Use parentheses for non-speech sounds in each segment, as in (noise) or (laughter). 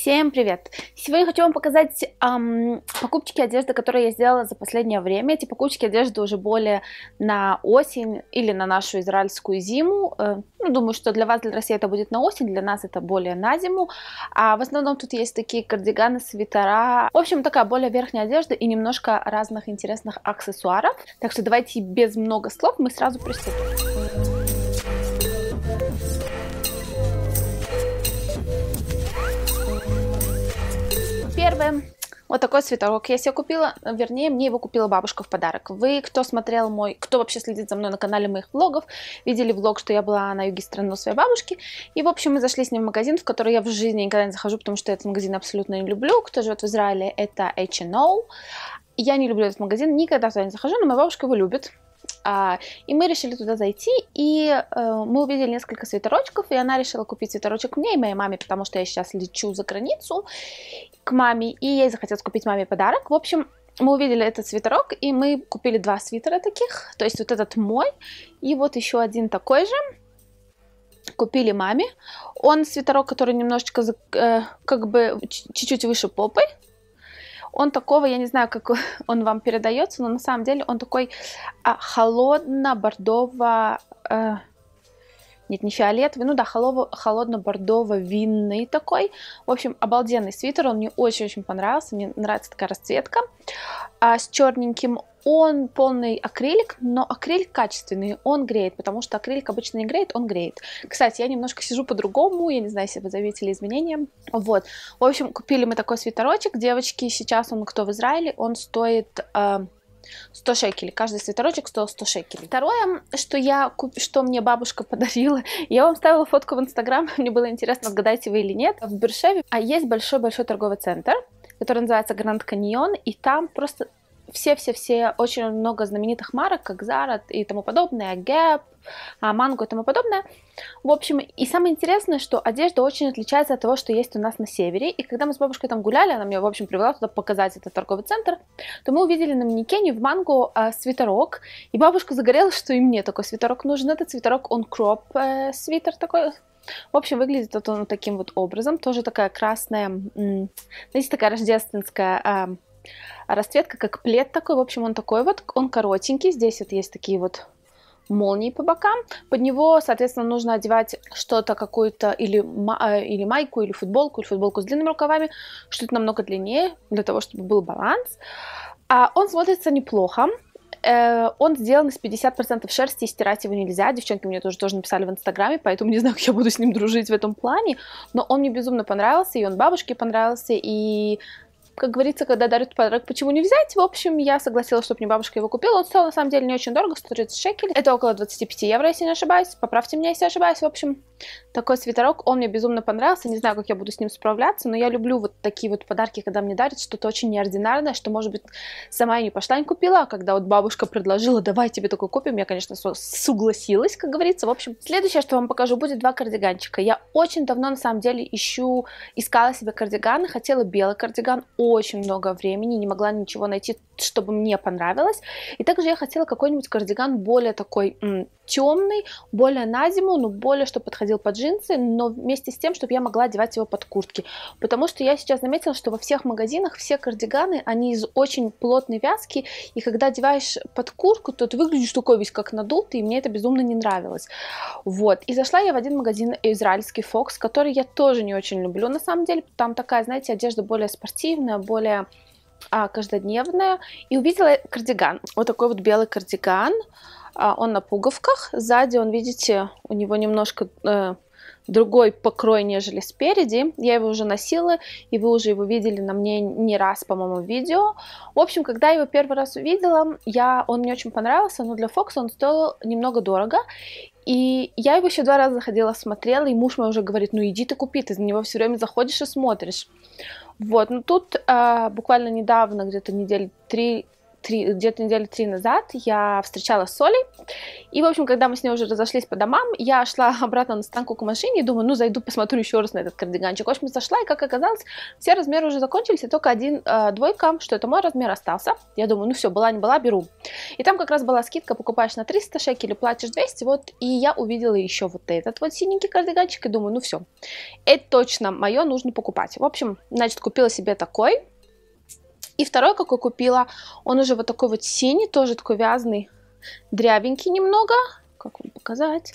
Всем привет! Сегодня хочу вам показать эм, покупочки одежды, которые я сделала за последнее время. Эти покупочки одежды уже более на осень или на нашу израильскую зиму. Э, ну, думаю, что для вас, для России это будет на осень, для нас это более на зиму. А в основном тут есть такие кардиганы, свитера. В общем, такая более верхняя одежда и немножко разных интересных аксессуаров. Так что давайте без много слов мы сразу приступим. вот такой свитерок я себе купила, вернее, мне его купила бабушка в подарок. Вы, кто смотрел мой, кто вообще следит за мной на канале моих влогов, видели влог, что я была на юге страны у своей бабушки. И, в общем, мы зашли с ним в магазин, в который я в жизни никогда не захожу, потому что этот магазин абсолютно не люблю. Кто живет в Израиле, это H&O. Я не люблю этот магазин, никогда туда не захожу, но моя бабушка его любит. А, и мы решили туда зайти, и э, мы увидели несколько свитерочков, и она решила купить свитерочек мне и моей маме, потому что я сейчас лечу за границу к маме, и ей захотелось купить маме подарок. В общем, мы увидели этот свитерок, и мы купили два свитера таких, то есть вот этот мой, и вот еще один такой же, купили маме. Он свитерок, который немножечко, э, как бы, чуть-чуть выше попы, он такого, я не знаю, как (laughs) он вам передается, но на самом деле он такой а, холодно-бордово э, нет, не фиолетовый, ну да, холодно-бордово-винный такой. В общем, обалденный свитер, он мне очень-очень понравился, мне нравится такая расцветка. А с черненьким он полный акрилик, но акрилик качественный, он греет, потому что акрилик обычно не греет, он греет. Кстати, я немножко сижу по-другому, я не знаю, если вы заметили изменения. Вот, в общем, купили мы такой свитерочек, девочки, сейчас он, кто в Израиле, он стоит... Э, 100 шекелей. Каждый свитерочек стоил 100 шекелей. Второе, что я куп... что мне бабушка (laughs) подарила, я вам ставила фотку в Инстаграм, (laughs) мне было интересно, отгадаете вы или нет. В Бершеве а есть большой-большой торговый центр, который называется Гранд Каньон, и там просто все-все-все очень много знаменитых марок, как Zara и тому подобное, Gap, а, мангу и тому подобное. В общем, и самое интересное, что одежда очень отличается от того, что есть у нас на севере. И когда мы с бабушкой там гуляли, она мне в общем, привела туда показать этот торговый центр, то мы увидели на манекене в мангу э, свитерок, и бабушка загорелась, что и мне такой свитерок нужен. Этот свитерок, он кроп э, свитер такой, в общем, выглядит вот он таким вот образом. Тоже такая красная, знаете, такая рождественская э, расцветка, как плед такой. В общем, он такой вот, он коротенький. Здесь вот есть такие вот молнии по бокам. Под него, соответственно, нужно одевать что-то, какую-то или, э, или майку, или футболку, или футболку с длинными рукавами, что-то намного длиннее, для того, чтобы был баланс. А он смотрится неплохо, э, он сделан из 50% шерсти, и стирать его нельзя. Девчонки мне тоже тоже написали в Инстаграме, поэтому (laughs) не знаю, как я буду с ним дружить в этом плане. Но он мне безумно понравился, и он бабушке понравился, и как говорится, когда дарят подарок, почему не взять? В общем, я согласилась, чтобы мне бабушка его купила. Он стоил, на самом деле, не очень дорого, 130 шекелей. Это около 25 евро, если не ошибаюсь. Поправьте меня, если ошибаюсь. В общем, такой свитерок, он мне безумно понравился. Не знаю, как я буду с ним справляться, но я люблю вот такие вот подарки, когда мне дарят что-то очень неординарное, что, может быть, сама я не пошла, не купила, а когда вот бабушка предложила, давай тебе такой купим, я, конечно, согласилась, как говорится. В общем, следующее, что вам покажу, будет два кардиганчика. Я очень давно, на самом деле, ищу, искала себе кардиганы, хотела белый кардиган, очень много времени, не могла ничего найти чтобы мне понравилось. И также я хотела какой-нибудь кардиган более такой темный, более на зиму, но более, что подходил под джинсы, но вместе с тем, чтобы я могла одевать его под куртки. Потому что я сейчас заметила, что во всех магазинах все кардиганы, они из очень плотной вязки, и когда одеваешь под куртку, то ты выглядишь такой весь как надутый, и мне это безумно не нравилось. Вот. И зашла я в один магазин э, израильский фокс который я тоже не очень люблю на самом деле. Там такая, знаете, одежда более спортивная, более а, каждодневная, и увидела кардиган. Вот такой вот белый кардиган. А, он на пуговках. Сзади он, видите, у него немножко э, другой покрой, нежели спереди. Я его уже носила, и вы уже его видели на мне не раз, по-моему, в видео. В общем, когда я его первый раз увидела, я, он мне очень понравился, но для Фокса он стоил немного дорого. И я его еще два раза заходила, смотрела, и муж мой уже говорит, ну иди ты купи, ты за него все время заходишь и смотришь. Вот, ну тут а, буквально недавно, где-то недели три три, где-то недели три назад я встречалась с Олей, и, в общем, когда мы с ней уже разошлись по домам, я шла (laughs) обратно на станку к машине и думаю, ну, зайду, посмотрю еще раз на этот кардиганчик. В общем, зашла, и, как оказалось, все размеры уже закончились, и только один э, двойка, что это мой размер, остался. Я думаю, ну все, была не была, беру. И там как раз была скидка, покупаешь на 300 шекелей, платишь 200, вот, и я увидела еще вот этот вот синенький кардиганчик, и думаю, ну все, это точно мое, нужно покупать. В общем, значит, купила себе такой, и второй, какой купила, он уже вот такой вот синий, тоже такой вязный, дрябенький немного. Как вам показать?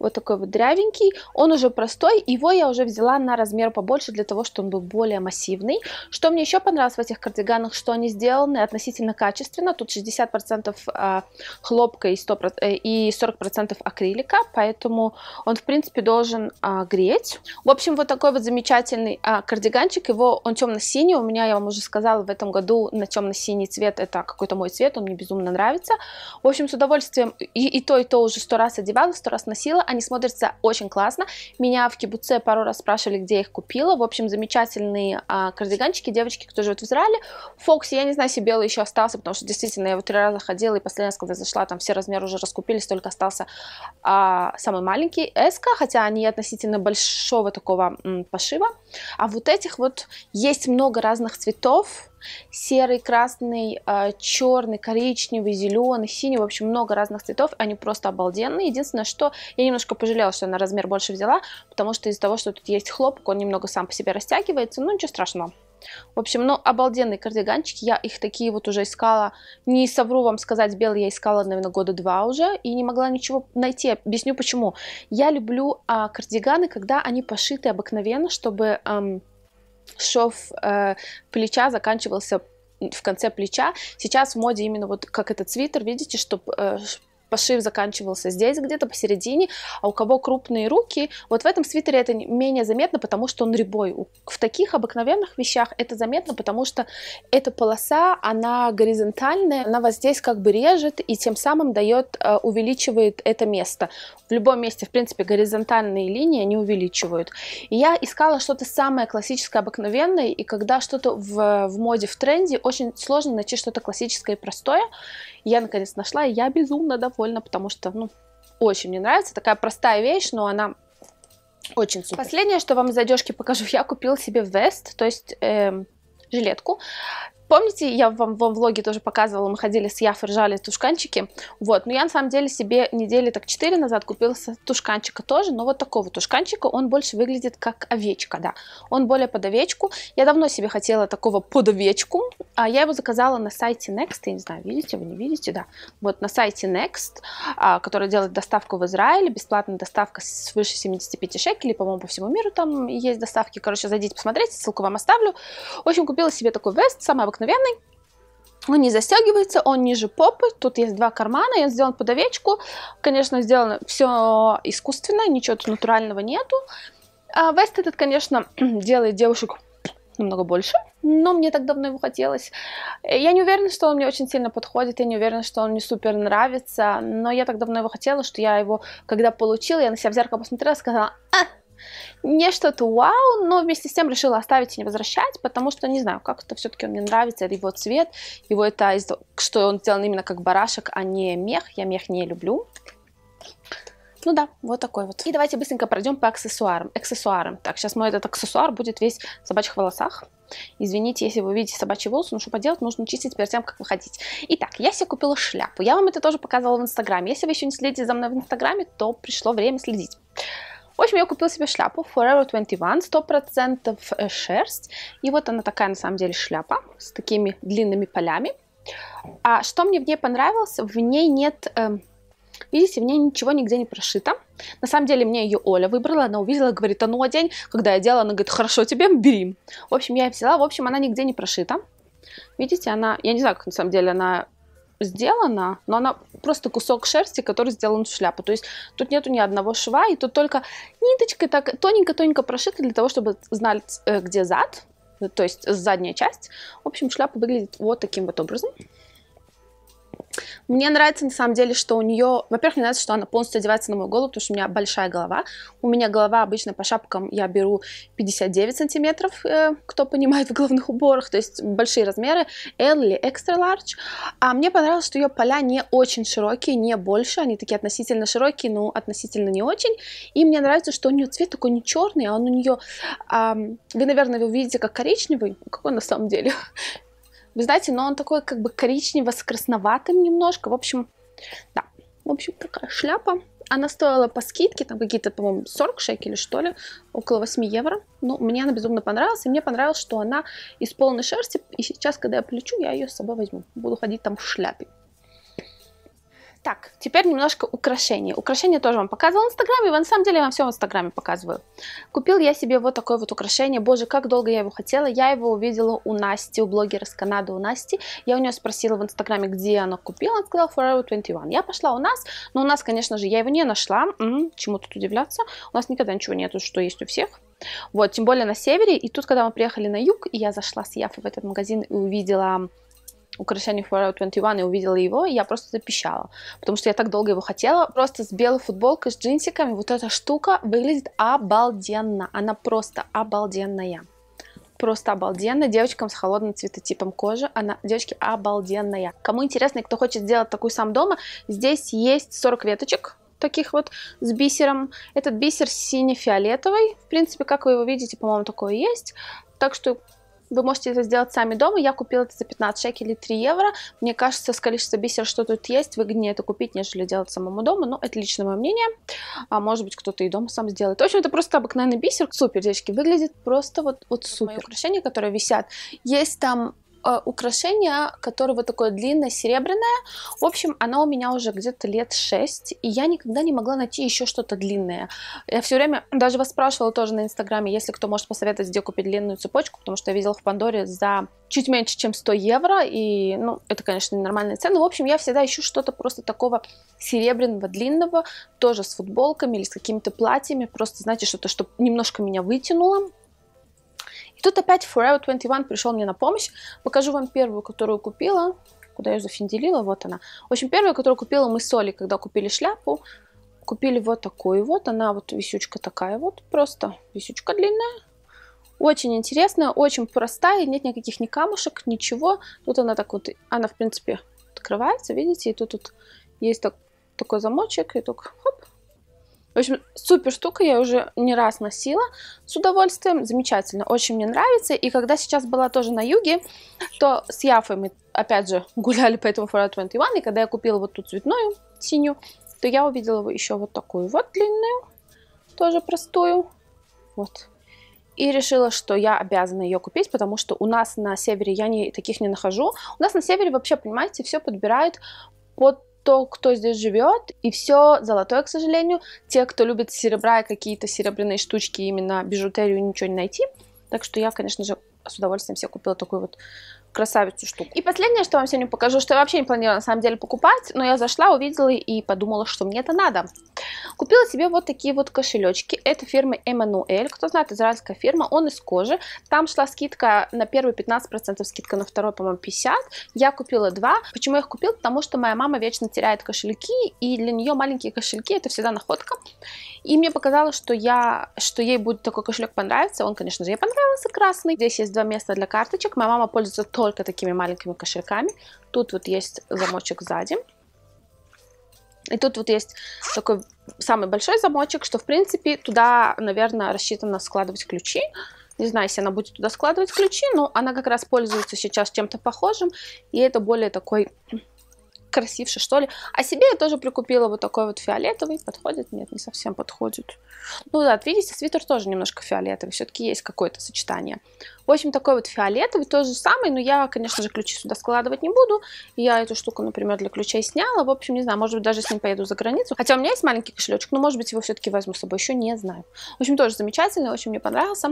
вот такой вот дрявенький, он уже простой, его я уже взяла на размер побольше для того, чтобы он был более массивный. Что мне еще понравилось в этих кардиганах, что они сделаны относительно качественно, тут 60% а, хлопка и, 40% э, акрилика, поэтому он в принципе должен а, греть. В общем, вот такой вот замечательный а, кардиганчик, его он темно-синий, у меня, я вам уже сказала, в этом году на темно-синий цвет, это какой-то мой цвет, он мне безумно нравится. В общем, с удовольствием и, и то, и то уже сто раз одевала, сто раз носила, они смотрятся очень классно. Меня в кибуце пару раз спрашивали, где я их купила. В общем, замечательные а, кардиганчики, девочки, кто живет в Израиле. Фокси, я не знаю, себе белый еще остался, потому что действительно я его три раза ходила, и последний раз, когда зашла, там все размеры уже раскупились, только остался а, самый маленький Эска, хотя они относительно большого такого м, пошива. А вот этих вот есть много разных цветов, серый, красный, а, черный, коричневый, зеленый, синий, в общем, много разных цветов, они просто обалденные. Единственное, что я немножко немножко пожалела, что я на размер больше взяла, потому что из-за того, что тут есть хлопок, он немного сам по себе растягивается, но ну, ничего страшного. В общем, ну, обалденные кардиганчики, я их такие вот уже искала, не совру вам сказать, белые я искала, наверное, года два уже, и не могла ничего найти, объясню почему. Я люблю а, кардиганы, когда они пошиты обыкновенно, чтобы эм, шов э, плеча заканчивался в конце плеча. Сейчас в моде именно вот как этот свитер, видите, чтобы э, пошив заканчивался здесь где-то посередине, а у кого крупные руки, вот в этом свитере это менее заметно, потому что он рябой. В таких обыкновенных вещах это заметно, потому что эта полоса, она горизонтальная, она вас здесь как бы режет и тем самым дает, э, увеличивает это место. В любом месте, в принципе, горизонтальные линии, они увеличивают. И я искала что-то самое классическое, обыкновенное, и когда что-то в, в моде, в тренде, очень сложно найти что-то классическое и простое. Я, наконец, нашла, и я безумно довольна прикольно, потому что, ну, очень мне нравится. Такая простая вещь, но она очень супер. Последнее, что вам из одежки покажу, я купила себе вест, то есть э, жилетку. Помните, я вам в влоге тоже показывала, мы ходили с Яф и ржали тушканчики. Вот, но я на самом деле себе недели так 4 назад купила тушканчика тоже, но вот такого тушканчика, он больше выглядит как овечка, да. Он более под овечку. Я давно себе хотела такого под овечку, а я его заказала на сайте Next, я не знаю, видите вы, не видите, да. Вот на сайте Next, а, который делает доставку в Израиле, бесплатная доставка свыше 75 шекелей, по-моему, по всему миру там есть доставки. Короче, зайдите, посмотреть, ссылку вам оставлю. В общем, купила себе такой вест, самый обыкновенный обыкновенный. Он не застегивается, он ниже попы, тут есть два кармана, я сделан под овечку. Конечно, сделано все искусственно, ничего тут натурального нету. А вест этот, конечно, (clears throat) делает девушек (clears throat) намного больше, но мне так давно его хотелось. Я не уверена, что он мне очень сильно подходит, я не уверена, что он мне супер нравится, но я так давно его хотела, что я его, когда получила, я на себя в зеркало посмотрела и сказала, а, не что-то вау, но вместе с тем решила оставить и не возвращать, потому что не знаю, как это все-таки мне нравится, это его цвет, его это, что он сделан именно как барашек, а не мех, я мех не люблю. Ну да, вот такой вот. И давайте быстренько пройдем по аксессуарам. Аксессуарам. Так, сейчас мой этот аксессуар будет весь в собачьих волосах. Извините, если вы видите собачьи волосы, но что поделать, нужно чистить перед тем, как выходить. Итак, я себе купила шляпу. Я вам это тоже показывала в Инстаграме. Если вы еще не следите за мной в Инстаграме, то пришло время следить. В общем, я купила себе шляпу Forever 21, 100% э, шерсть. И вот она такая, на самом деле, шляпа с такими длинными полями. А что мне в ней понравилось? В ней нет... Э, видите, в ней ничего нигде не прошито. На самом деле, мне ее Оля выбрала, она увидела, говорит, а ну одень. Когда я делала, она говорит, хорошо, тебе бери. В общем, я ее взяла, в общем, она нигде не прошита. Видите, она, я не знаю, как на самом деле она сделана, но она просто кусок шерсти, который сделан в шляпу. То есть тут нету ни одного шва, и тут только ниточкой так тоненько-тоненько прошита для того, чтобы знать, э, где зад, то есть задняя часть. В общем, шляпа выглядит вот таким вот образом. Мне нравится на самом деле, что у нее, во-первых, мне нравится, что она полностью одевается на мою голову, потому что у меня большая голова. У меня голова обычно по шапкам я беру 59 сантиметров, э, кто понимает в головных уборах, то есть большие размеры, L или extra large. А мне понравилось, что ее поля не очень широкие, не больше, они такие относительно широкие, но относительно не очень. И мне нравится, что у нее цвет такой не черный, а он у нее, э, вы, наверное, вы увидите как коричневый, какой на самом деле, вы знаете, но он такой как бы коричнево с красноватым немножко. В общем, да. В общем, такая шляпа. Она стоила по скидке, там какие-то, по-моему, 40 шекелей, что ли, около 8 евро. Ну, мне она безумно понравилась, и мне понравилось, что она из полной шерсти, и сейчас, когда я плечу, я ее с собой возьму. Буду ходить там в шляпе. Так, теперь немножко украшений. Украшения тоже вам показывал в Инстаграме, на самом деле я вам все в Инстаграме показываю. Купил я себе вот такое вот украшение. Боже, как долго я его хотела. Я его увидела у Насти, у блогера с Канады у Насти. Я у нее спросила в Инстаграме, где она купила. Она сказала Forever 21. Я пошла у нас, но у нас, конечно же, я его не нашла. М-м, чему тут удивляться? У нас никогда ничего нету, что есть у всех. Вот, тем более на севере. И тут, когда мы приехали на юг, и я зашла с Яфы в этот магазин и увидела украшению Forever 21 и увидела его, и я просто запищала, потому что я так долго его хотела. Просто с белой футболкой, с джинсиками, вот эта штука выглядит обалденно. Она просто обалденная. Просто обалденно. Девочкам с холодным цветотипом кожи. Она, девочки, обалденная. Кому интересно и кто хочет сделать такую сам дома, здесь есть 40 веточек таких вот с бисером. Этот бисер сине-фиолетовый. В принципе, как вы его видите, по-моему, такое есть. Так что вы можете это сделать сами дома. Я купила это за 15 шекелей 3 евро. Мне кажется, с количества бисер, что тут есть, выгоднее это купить, нежели делать самому дома. Но ну, это лично мое мнение. А может быть, кто-то и дома сам сделает. В общем, это просто обыкновенный бисер. Супер, девочки, выглядит просто вот, вот супер. Мои украшения, которые висят. Есть там Э, украшение, которое вот такое длинное, серебряное. В общем, оно у меня уже где-то лет 6, и я никогда не могла найти еще что-то длинное. Я все время даже вас спрашивала тоже на Инстаграме, если кто может посоветовать, где купить длинную цепочку, потому что я видела в Пандоре за чуть меньше, чем 100 евро, и, ну, это, конечно, нормальная цена. в общем, я всегда ищу что-то просто такого серебряного, длинного, тоже с футболками или с какими-то платьями, просто, знаете, что-то, что немножко меня вытянуло, и тут опять Forever 21 пришел мне на помощь. Покажу вам первую, которую купила. Куда я ее зафинделила? Вот она. В общем, первую, которую купила мы с Олей, когда купили шляпу. Купили вот такую вот. Она вот висючка такая вот. Просто висючка длинная. Очень интересная, очень простая. Нет никаких ни камушек, ничего. Тут она так вот, она в принципе открывается, видите? И тут, тут есть так, такой замочек. И только хоп, общем, супер штука, я уже не раз носила с удовольствием, замечательно, очень мне нравится. И когда сейчас была тоже на юге, то с яфами, опять же, (laughs) гуляли по этому Forever 21, и когда я купила вот ту цветную, синюю, то я увидела еще вот такую вот длинную, тоже простую, вот. И решила, что я обязана ее купить, потому что у нас на севере я не, таких не нахожу. У нас на севере вообще, понимаете, все подбирают под кто, кто здесь живет, и все золотое, к сожалению. Те, кто любит серебра и какие-то серебряные штучки, именно бижутерию ничего не найти. Так что я, конечно же, с удовольствием себе купила такую вот красавицу штук. И последнее, что я вам сегодня покажу, что я вообще не планировала на самом деле покупать, но я зашла, увидела и подумала, что мне это надо. Купила себе вот такие вот кошелечки. Это фирмы Эммануэль. Кто знает, израильская фирма, он из кожи. Там шла скидка на первый 15%, скидка на второй, по-моему, 50. Я купила два. Почему я их купила? Потому что моя мама вечно теряет кошельки, и для нее маленькие кошельки это всегда находка. И мне показалось, что, я, что ей будет такой кошелек понравиться. Он, конечно же, ей понравился красный. Здесь есть два места для карточек. Моя мама пользуется только такими маленькими кошельками. Тут вот есть замочек сзади. И тут вот есть такой самый большой замочек, что, в принципе, туда, наверное, рассчитано складывать ключи. Не знаю, если она будет туда складывать ключи, но она как раз пользуется сейчас чем-то похожим, и это более такой красивше, что ли. А себе я тоже прикупила вот такой вот фиолетовый. Подходит? Нет, не совсем подходит. Ну да, видите, свитер тоже немножко фиолетовый. Все-таки есть какое-то сочетание. В общем, такой вот фиолетовый, тот же самый, но я, конечно же, ключи сюда складывать не буду. Я эту штуку, например, для ключей сняла. В общем, не знаю, может быть, даже с ним поеду за границу. Хотя у меня есть маленький кошелечек, но, может быть, его все-таки возьму с собой, еще не знаю. В общем, тоже замечательный, очень мне понравился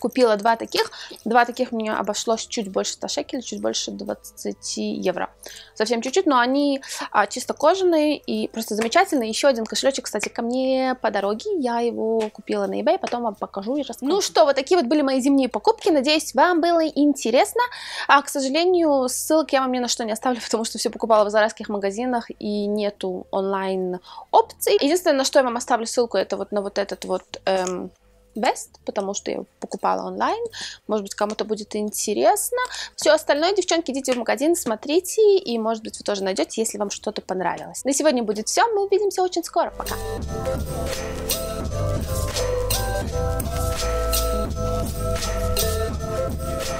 купила два таких. Два таких мне обошлось чуть больше 100 шекелей, чуть больше 20 евро. Совсем чуть-чуть, но они а, чисто кожаные и просто замечательные. Еще один кошелечек, кстати, ко мне по дороге. Я его купила на eBay, потом вам покажу и расскажу. Ну что, вот такие вот были мои зимние покупки. Надеюсь, вам было интересно. А, к сожалению, ссылки я вам ни на что не оставлю, (laughs) потому что все покупала в зарайских магазинах и нету онлайн опций. Единственное, на что я вам оставлю ссылку, это вот на вот этот вот эм, Best, потому что я покупала онлайн. Может быть, кому-то будет интересно. Все остальное, девчонки, идите в магазин, смотрите, и, может быть, вы тоже найдете, если вам что-то понравилось. На сегодня будет все. Мы увидимся очень скоро. Пока! Thank